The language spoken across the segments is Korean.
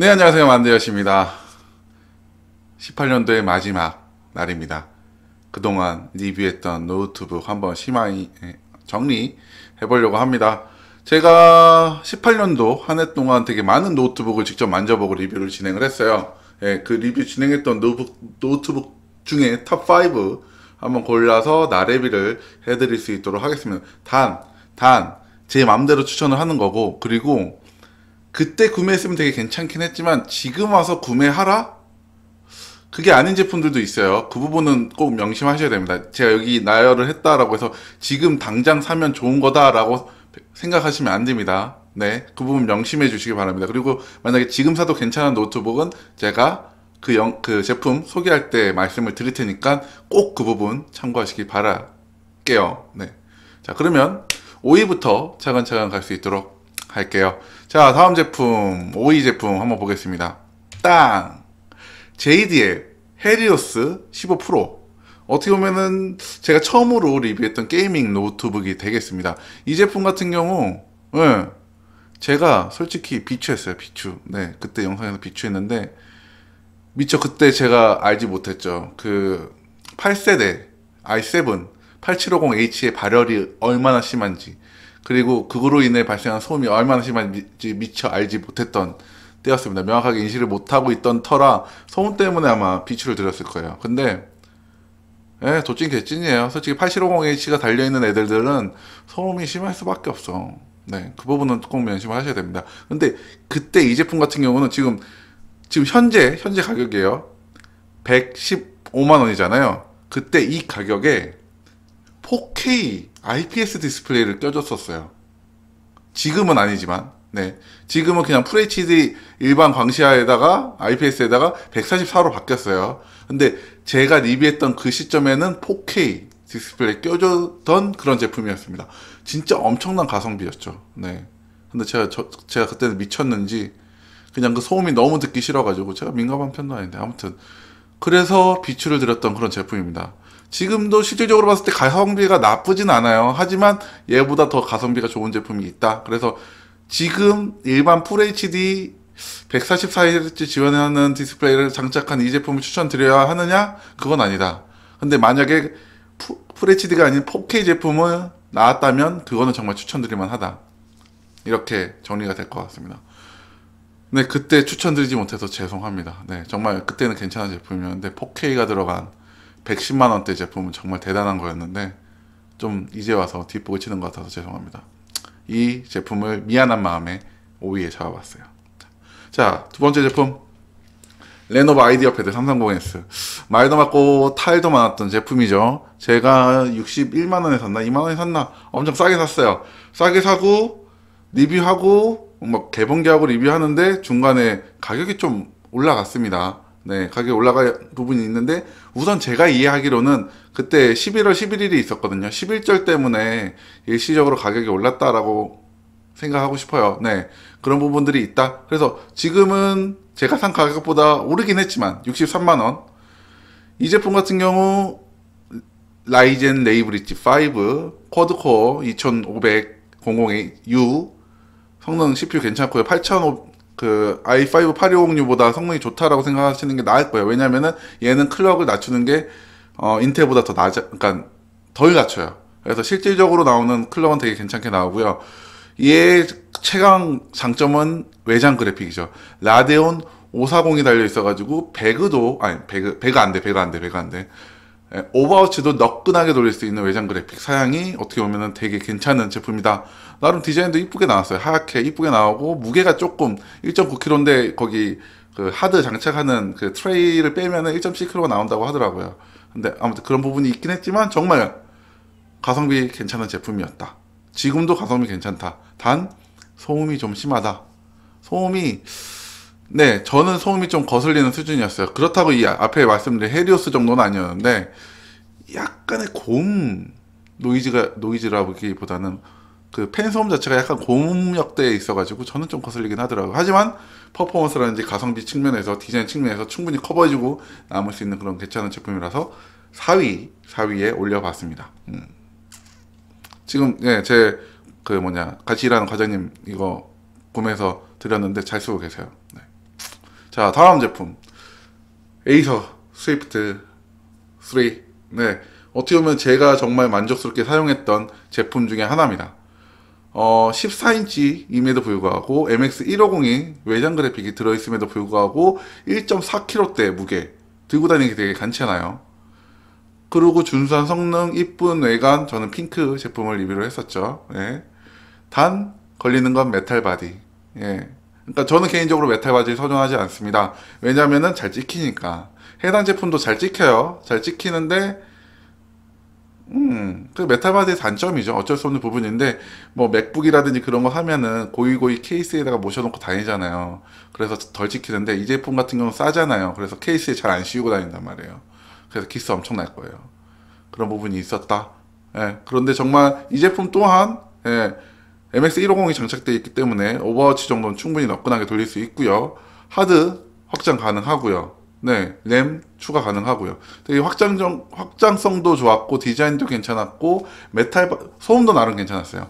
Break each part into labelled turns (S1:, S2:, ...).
S1: 네, 안녕하세요. 만대여십니다. 18년도의 마지막 날입니다. 그동안 리뷰했던 노트북 한번 심하게 예, 정리해보려고 합니다. 제가 18년도 한 해 동안 되게 많은 노트북을 직접 만져보고 리뷰를 진행을 했어요. 예, 그 리뷰 진행했던 노트북, 노트북 중에 탑5 한번 골라서 나래비를 해드릴 수 있도록 하겠습니다. 단, 단, 제 마음대로 추천을 하는 거고, 그리고 그때 구매했으면 되게 괜찮긴 했지만 지금 와서 구매하라? 그게 아닌 제품들도 있어요. 그 부분은 꼭 명심하셔야 됩니다. 제가 여기 나열을 했다라고 해서 지금 당장 사면 좋은 거다라고 생각하시면 안 됩니다. 네. 그 부분 명심해 주시기 바랍니다. 그리고 만약에 지금 사도 괜찮은 노트북은 제가 그, 영, 그 제품 소개할 때 말씀을 드릴 테니까 꼭 그 부분 참고하시기 바랄게요. 네. 자, 그러면 5위부터 차근차근 갈 수 있도록 할게요. 자 다음 제품 5위 제품 한번 보겠습니다 땅 JDL 헤리오스 15 프로 어떻게 보면은 제가 처음으로 리뷰했던 게이밍 노트북이 되겠습니다 이 제품 같은 경우 네, 제가 솔직히 비추했어요 비추 네 그때 영상에서 비추했는데 미처 그때 제가 알지 못했죠 그 8세대 i7 8750H의 발열이 얼마나 심한지 그리고 그거로 인해 발생한 소음이 얼마나 심한지 미처 알지 못했던 때였습니다. 명확하게 인식을 못하고 있던 터라 소음 때문에 아마 비추를 드렸을 거예요. 근데 예, 도찐 개찐이에요. 솔직히 8750H가 달려있는 애들들은 소음이 심할 수밖에 없어. 네, 그 부분은 꼭명심을 하셔야 됩니다. 근데 그때 이 제품 같은 경우는 지금 지금 현재 현재 가격이에요. 115만 원이잖아요. 그때 이 가격에 4K IPS 디스플레이를 껴줬었어요. 지금은 아니지만, 네. 지금은 그냥 FHD 일반 광시야에다가 IPS에다가 144로 바뀌었어요. 근데 제가 리뷰했던 그 시점에는 4K 디스플레이 껴줬던 그런 제품이었습니다. 진짜 엄청난 가성비였죠. 네. 근데 제가 저, 제가 그때는 미쳤는지 그냥 그 소음이 너무 듣기 싫어가지고 제가 민감한 편도 아닌데 아무튼 그래서 비추를 드렸던 그런 제품입니다. 지금도 실질적으로 봤을 때 가성비가 나쁘진 않아요. 하지만 얘보다 더 가성비가 좋은 제품이 있다. 그래서 지금 일반 FHD 144Hz 지원하는 디스플레이를 장착한 이 제품을 추천드려야 하느냐? 그건 아니다. 근데 만약에 FHD가 아닌 4K 제품을 나왔다면 그거는 정말 추천드릴만 하다. 이렇게 정리가 될 것 같습니다. 네, 그때 추천드리지 못해서 죄송합니다. 네, 정말 그때는 괜찮은 제품이었는데 4K가 들어간 110만 원대 제품은 정말 대단한 거였는데 좀 이제 와서 뒷북을 치는 것 같아서 죄송합니다. 이 제품을 미안한 마음에 5위에 잡아봤어요. 자, 두 번째 제품. 레노버 아이디어 패드 330S. 말도 많고 탈도 많았던 제품이죠. 제가 61만원에 샀나? 2만원에 샀나? 엄청 싸게 샀어요. 싸게 사고, 리뷰하고, 막 뭐 개봉기하고 리뷰하는데 중간에 가격이 좀 올라갔습니다. 네, 가격이 올라갈 부분이 있는데 우선 제가 이해하기로는 그때 11월 11일이 있었거든요. 11절 때문에 일시적으로 가격이 올랐다라고 생각하고 싶어요. 네. 그런 부분들이 있다. 그래서 지금은 제가 산 가격보다 오르긴 했지만 63만 원. 이 제품 같은 경우 라이젠 레이브리지 5 쿼드코어 2500 0 0 u 성능 CPU 괜찮고요. 8500그 i5 850U보다 성능이 좋다라고 생각하시는 게 나을 거예요. 왜냐면은 얘는 클럭을 낮추는 게 어, 인텔보다 더 낮아, 그러니까 덜 낮춰요. 그래서 실질적으로 나오는 클럭은 되게 괜찮게 나오고요. 얘 최강 장점은 외장 그래픽이죠. 라데온 540이 달려 있어가지고 배그도 아니 배그 배가안 돼, 배가안 돼, 배가안 돼. 예, 오버워치도 너끈하게 돌릴 수 있는 외장 그래픽 사양이 어떻게 보면은 되게 괜찮은 제품이다. 나름 디자인도 이쁘게 나왔어요. 하얗게 이쁘게 나오고 무게가 조금 1.9kg인데 거기 그 하드 장착하는 그 트레이를 빼면은 1.7kg가 나온다고 하더라고요. 근데 아무튼 그런 부분이 있긴 했지만 정말 가성비 괜찮은 제품이었다. 지금도 가성비 괜찮다. 단 소음이 좀 심하다. 소음이 네 저는 소음이 좀 거슬리는 수준이었어요. 그렇다고 이 앞에 말씀드린 헤리오스 정도는 아니었는데 약간의 곰 노이즈가 노이즈라기보다는 보그 팬소음 자체가 약간 고음역대에 있어가지고 저는 좀 거슬리긴 하더라고요. 하지만 퍼포먼스라든지 가성비 측면에서 디자인 측면에서 충분히 커버해주고 남을 수 있는 그런 괜찮은 제품이라서 4위, 4위에 올려봤습니다. 음. 지금 예, 제그 뭐냐 같이 일하는 과장님 이거 구매해서 드렸는데 잘 쓰고 계세요. 네. 자 다음 제품 에이서 스위프트 3. 네 어떻게 보면 제가 정말 만족스럽게 사용했던 제품 중에 하나입니다. 어, 14인치임에도 불구하고 MX150이 외장 그래픽이 들어있음에도 불구하고 1.4kg대 무게 들고 다니기 되게 간찮아요. 그리고 준수한 성능, 이쁜 외관, 저는 핑크 제품을 리뷰를 했었죠. 예. 단, 걸리는 건 메탈 바디. 예. 그러니까 저는 개인적으로 메탈 바디를 선호하지 않습니다. 왜냐면은 잘 찍히니까. 해당 제품도 잘 찍혀요. 잘 찍히는데, 음, 그 메타바드의 단점이죠. 어쩔 수 없는 부분인데, 뭐 맥북이라든지 그런 거 하면은 고이고이 케이스에다가 모셔놓고 다니잖아요. 그래서 덜찍히는데이 제품 같은 경우는 싸잖아요. 그래서 케이스에 잘 안 씌우고 다닌단 말이에요. 그래서 키스 엄청 날 거예요. 그런 부분이 있었다. 예, 그런데 정말 이 제품 또한, 예, MX150이 장착되어 있기 때문에 오버워치 정도는 충분히 너끈하게 돌릴 수 있고요. 하드 확장 가능하고요. 네, 램 추가 가능하고요. 되게 확장정, 확장성도 좋았고, 디자인도 괜찮았고, 메탈, 소음도 나름 괜찮았어요.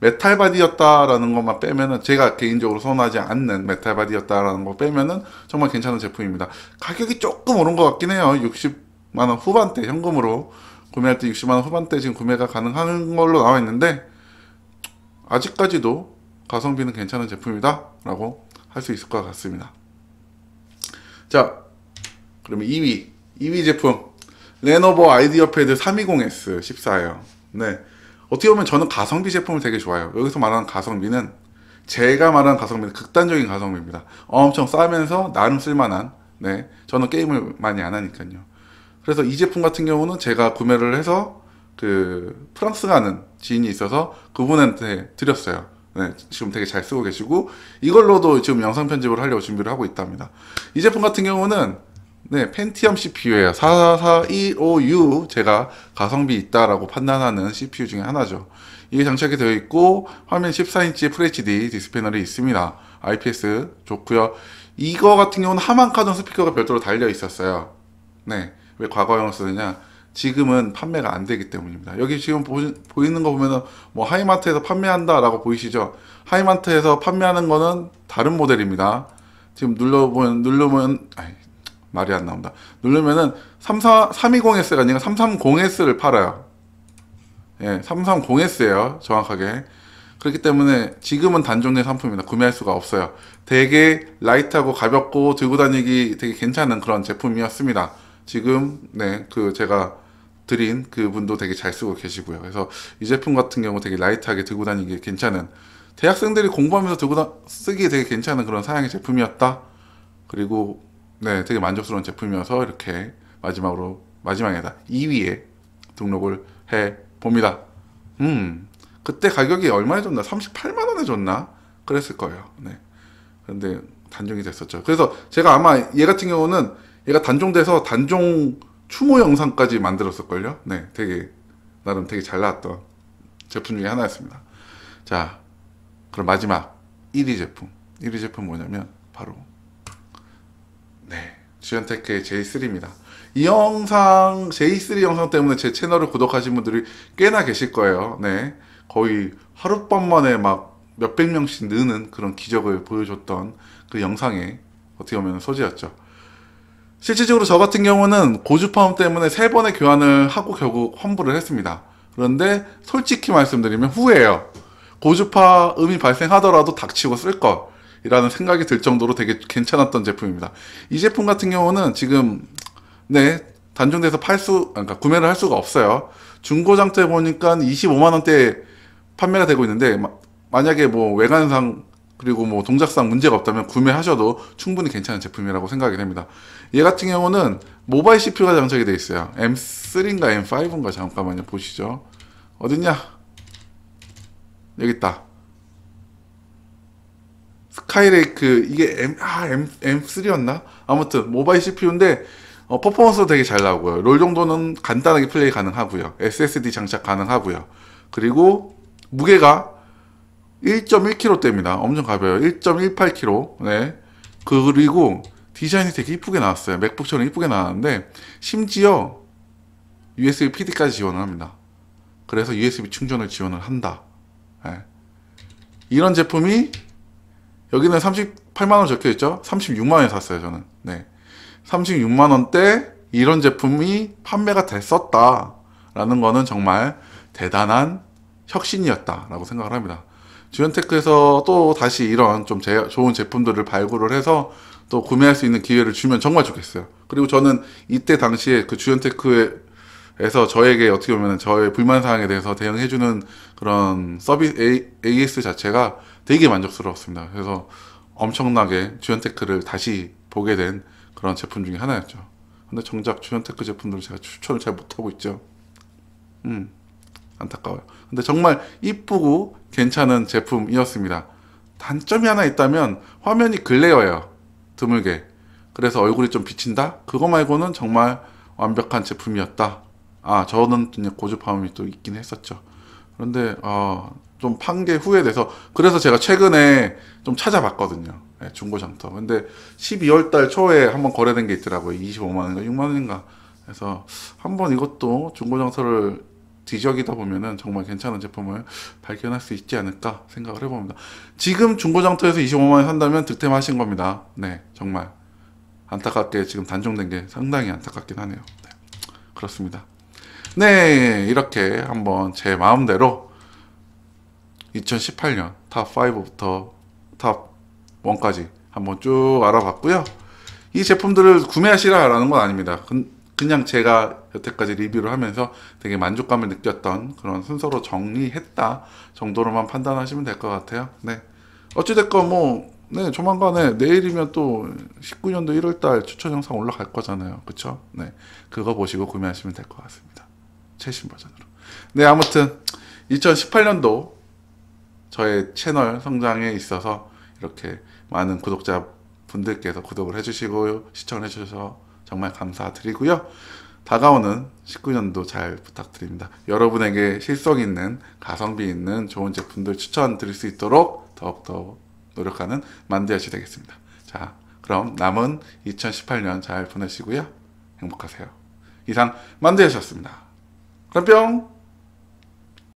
S1: 메탈 바디였다라는 것만 빼면은, 제가 개인적으로 선호하지 않는 메탈 바디였다라는 거 빼면은, 정말 괜찮은 제품입니다. 가격이 조금 오른 것 같긴 해요. 60만원 후반대, 현금으로. 구매할 때 60만원 후반대 지금 구매가 가능한 걸로 나와 있는데, 아직까지도 가성비는 괜찮은 제품이다. 라고 할 수 있을 것 같습니다. 자, 그러면 2위 2위 제품 레노버 아이디어 패드 320S 14예요 네 어떻게 보면 저는 가성비 제품을 되게 좋아요 해 여기서 말하는 가성비는 제가 말하는 가성비는 극단적인 가성비입니다 엄청 싸면서 나름 쓸만한 네 저는 게임을 많이 안 하니까요 그래서 이 제품 같은 경우는 제가 구매를 해서 그 프랑스 가는 지인이 있어서 그분한테 드렸어요 네, 지금 되게 잘 쓰고 계시고 이걸로도 지금 영상 편집을 하려고 준비를 하고 있답니다 이 제품 같은 경우는 네, 펜티엄 CPU예요. 44155U 제가 가성비 있다라고 판단하는 CPU 중에 하나죠. 이게 장착이 되어 있고 화면 14인치 FHD 디스패널이 있습니다. IPS 좋고요. 이거 같은 경우는 하만 카전 스피커가 별도로 달려 있었어요. 네, 왜 과거형을 쓰느냐? 지금은 판매가 안 되기 때문입니다. 여기 지금 보이, 는거 보면은 뭐 하이마트에서 판매한다라고 보이시죠? 하이마트에서 판매하는 거는 다른 모델입니다. 지금 눌러보면 누르면 아니, 말이 안 나온다. 누르면은 34, 320S가 아니라 330S를 팔아요. 예, 330S예요. 정확하게. 그렇기 때문에 지금은 단종된 상품입니다. 구매할 수가 없어요. 되게 라이트하고 가볍고 들고 다니기 되게 괜찮은 그런 제품이었습니다. 지금 네, 그 제가 드린 그분도 되게 잘 쓰고 계시고요. 그래서 이 제품 같은 경우 되게 라이트하게 들고 다니기 괜찮은 대학생들이 공부하면서 들고 다, 쓰기 되게 괜찮은 그런 사양의 제품이었다. 그리고 네, 되게 만족스러운 제품이어서 이렇게 마지막으로 마지막에다 2위에 등록을 해 봅니다. 음, 그때 가격이 얼마에 줬나? 38만 원에 줬나? 그랬을 거예요. 네. 그런데 단종이 됐었죠. 그래서 제가 아마 얘 같은 경우는 얘가 단종돼서 단종 추모 영상까지 만들었을걸요. 네, 되게 나름 되게 잘 나왔던 제품 중에 하나였습니다. 자, 그럼 마지막 1위 제품. 1위 제품 뭐냐면 바로 지연테크의 J3입니다. 이 영상 J3 영상 때문에 제 채널을 구독하신 분들이 꽤나 계실 거예요. 네, 거의 하룻밤 만에 막 몇백 명씩 느는 그런 기적을 보여줬던 그 영상의 어떻게 보면 소재였죠. 실질적으로 저 같은 경우는 고주파음 때문에 세 번의 교환을 하고 결국 환불을 했습니다. 그런데 솔직히 말씀드리면 후회해요. 고주파음이 발생하더라도 닥치고 쓸 것. 라는 생각이 들 정도로 되게 괜찮았던 제품입니다. 이 제품 같은 경우는 지금 네 단종돼서 팔 수, 그러니까 구매를 할 수가 없어요. 중고장터에 보니까 2 5만원대 판매가 되고 있는데, 마, 만약에 뭐 외관상, 그리고 뭐 동작상 문제가 없다면 구매하셔도 충분히 괜찮은 제품이라고 생각이 됩니다. 얘 같은 경우는 모바일 CPU가 장착이 되어 있어요. M3인가 M5인가 잠깐만요. 보시죠. 어딨냐? 여기 있다. 스카이레이크 이게 M, 아, M, M3였나? 아무튼 모바일 CPU인데 어, 퍼포먼스도 되게 잘 나오고요. 롤 정도는 간단하게 플레이 가능하고요. SSD 장착 가능하고요. 그리고 무게가 1.1kg대입니다. 엄청 가벼워요. 1.18kg. 네. 그리고 디자인이 되게 이쁘게 나왔어요. 맥북처럼 이쁘게 나왔는데 심지어 USB PD까지 지원을 합니다. 그래서 USB 충전을 지원을 한다. 네. 이런 제품이 여기는 38만원 적혀있죠? 36만원에 샀어요, 저는. 네. 36만원대 이런 제품이 판매가 됐었다. 라는 거는 정말 대단한 혁신이었다라고 생각을 합니다. 주연테크에서 또 다시 이런 좀 제, 좋은 제품들을 발굴을 해서 또 구매할 수 있는 기회를 주면 정말 좋겠어요. 그리고 저는 이때 당시에 그 주연테크의 에서 저에게 어떻게 보면 저의 불만 사항에 대해서 대응해주는 그런 서비스 A, s 자체가 되게 만족스러웠습니다. 그래서 엄청나게 주연테크를 다시 보게 된 그런 제품 중에 하나였죠. 근데 정작 주연테크 제품들을 제가 추천을 잘 못하고 있죠. 음, 안타까워요. 근데 정말 이쁘고 괜찮은 제품이었습니다. 단점이 하나 있다면 화면이 글레어예요. 드물게. 그래서 얼굴이 좀 비친다? 그거 말고는 정말 완벽한 제품이었다. 아 저는 이제 고주파음이 또 있긴 했었죠. 그런데 어, 좀 판게 후회돼서 그래서 제가 최근에 좀 찾아봤거든요. 네, 중고장터. 근데 12월 달 초에 한번 거래된 게 있더라고요. 25만 원인가 6만 원인가. 그래서 한번 이것도 중고장터를 뒤적이다 보면은 정말 괜찮은 제품을 발견할 수 있지 않을까 생각을 해봅니다. 지금 중고장터에서 25만 원에 산다면 득템하신 겁니다. 네, 정말 안타깝게 지금 단종된 게 상당히 안타깝긴 하네요. 네, 그렇습니다. 네, 이렇게 한번 제 마음대로 2018년 탑5부터 탑1까지 한번 쭉 알아봤고요. 이 제품들을 구매하시라라는 건 아닙니다. 그냥 제가 여태까지 리뷰를 하면서 되게 만족감을 느꼈던 그런 순서로 정리했다 정도로만 판단하시면 될 것 같아요. 네. 어찌됐건 뭐, 네, 조만간에 내일이면 또 19년도 1월달 추천 영상 올라갈 거잖아요. 그쵸? 네. 그거 보시고 구매하시면 될 것 같습니다. 최신 버전으로. 네, 아무튼 2018년도 저의 채널 성장에 있어서 이렇게 많은 구독자 분들께서 구독을 해주시고 시청을 해주셔서 정말 감사드리고요. 다가오는 19년도 잘 부탁드립니다. 여러분에게 실속 있는 가성비 있는 좋은 제품들 추천드릴 수 있도록 더욱더 노력하는 만드야시 되겠습니다. 자, 그럼 남은 2018년 잘 보내시고요. 행복하세요. 이상 만드야시였습니다. 그럼 뿅.